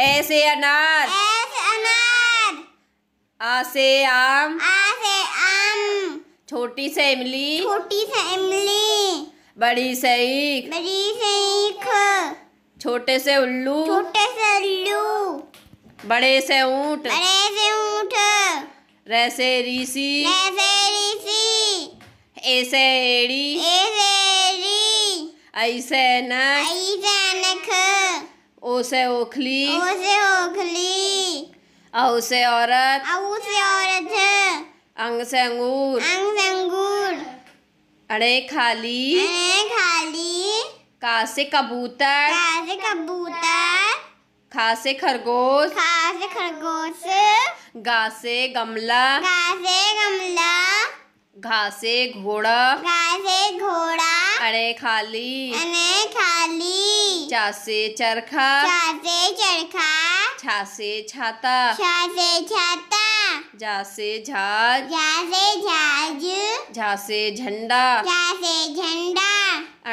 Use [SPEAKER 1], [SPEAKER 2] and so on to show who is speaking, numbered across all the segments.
[SPEAKER 1] ए से अनार ए से अनार आ से आम आ से आम छोटी से इमली छोटी से इमली बड़ी से ईख बड़ी से ईख छोटे से उल्लू छोटे से उल्लू बड़े से ऊंट बड़े से ऊंट रे से रीसी रे से रीसी ए से एड़ी ए से एड़ी ऐसे नख ऐसे नख ओ से ओखली ओ से ओखली औ से औरत औ से औरत अंग से अंगूर अंग से अंगूर अरे खाली अरे खाली का से कबूतर का से कबूतर खा से खरगोश खा से खरगोश गा से गमला गा से गमला घा से घोड़ा घा से घोड़ा अड़े खाली अरे खाली चासे चरखा चासे चरखा छासे छाता छासे छाता जासे झाज जासे झाज झासे झंडा झासे झंडा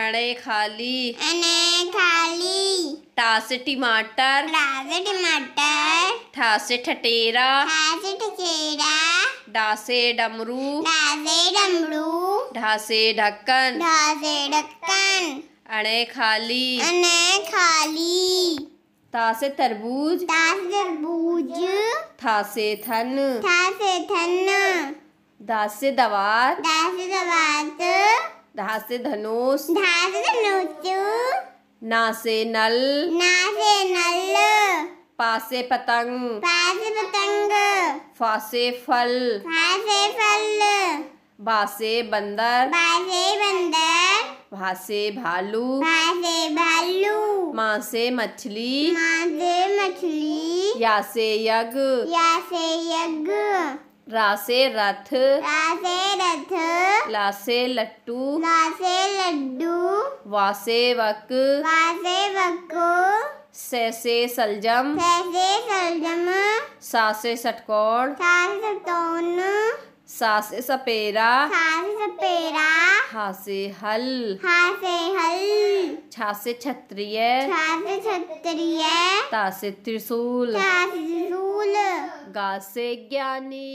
[SPEAKER 1] अड़े खाली अरे खाली टास टमाटर टास टमाटर थासे ठटेरा थासे ठटेरा डा डमरू डा डमरू ढा ढक्कन ढा ढक्कन अने खाली अने खाली ता तरबूज ता तरबूज थासे थन थासे थन दासे दवात दासे दवात धा धनुष धा धनुष नासे नल नासे नल पासे पतंग पासे पतंग फासे फल फासे फल बासे बंदर बासे बंदर भासे भालू भासे भालू माँ से मछली माँ से मछली या से यज्ञ या से यज्ञ रासे रथ रासे रथ लासे लट्टू लासे लड्डू वासे वक वासे वक सैसे सलजम सैसे सलजम सासे से सासे सटकोण सासे सपेरा सासे सपेरा हासे हल हासे हल छासे क्षत्रिय छासे क्षत्रिय तासे त्रिशूल तासे त्रिशूल गासे ज्ञानी